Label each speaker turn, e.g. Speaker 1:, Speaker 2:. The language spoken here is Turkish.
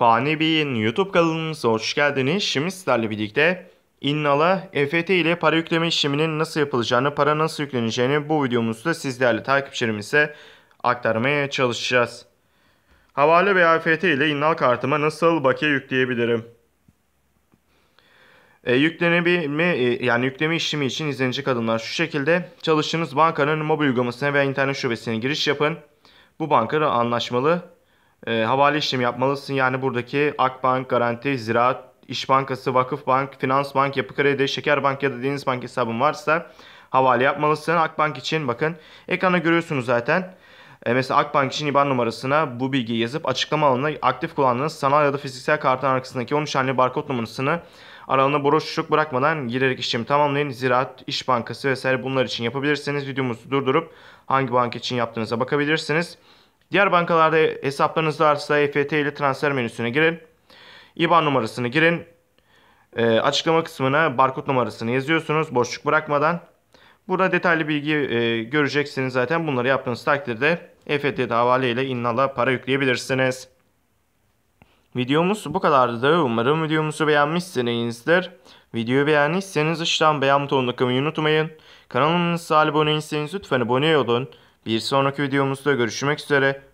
Speaker 1: Fani Bey'in YouTube kanalımıza hoş geldiniz. Şimdi sizlerle birlikte İnnala EFT ile para yükleme işleminin nasıl yapılacağını, para nasıl yükleneceğini bu videomuzda sizlerle takipçilerimize aktarmaya çalışacağız. Havale veya EFT ile İnnal kartıma nasıl bakiye yükleyebilirim? E, yüklenebilme e, yani yükleme işlemi için izlenici kadınlar şu şekilde çalıştığınız bankanın mobil uygulamasına veya internet şubesine giriş yapın. Bu bankada anlaşmalı e, havale işlemi yapmalısın. Yani buradaki Akbank, Garanti, Ziraat, İş Bankası, Vakıf Bank, Finans Bank, Yapı Kredi, Şeker Bank ya da Deniz Bank hesabın varsa havale yapmalısın. Akbank için bakın ekrana görüyorsunuz zaten. E, mesela Akbank için IBAN numarasına bu bilgiyi yazıp açıklama alanına aktif kullandığınız sanal ya da fiziksel kartın arkasındaki 13 haneli barkod numarasını aralığına boşluk bırakmadan girerek işlemi tamamlayın. Ziraat, İş Bankası vesaire bunlar için yapabilirsiniz. Videomuzu durdurup hangi bank için yaptığınıza bakabilirsiniz. Diğer bankalarda hesaplarınız varsa EFT ile transfer menüsüne girin. IBAN numarasını girin. E, açıklama kısmına barkod numarasını yazıyorsunuz boşluk bırakmadan. Burada detaylı bilgi e, göreceksiniz zaten. Bunları yaptığınız takdirde EFT havale ile İnnal'a para yükleyebilirsiniz. Videomuz bu kadardı. Umarım videomuzu beğenmişsinizdir. Videoyu beğendiyseniz aşağıdan beğen butonuna kılmayı unutmayın. Kanalımıza abone değilseniz lütfen abone olun. Bir sonraki videomuzda görüşmek üzere.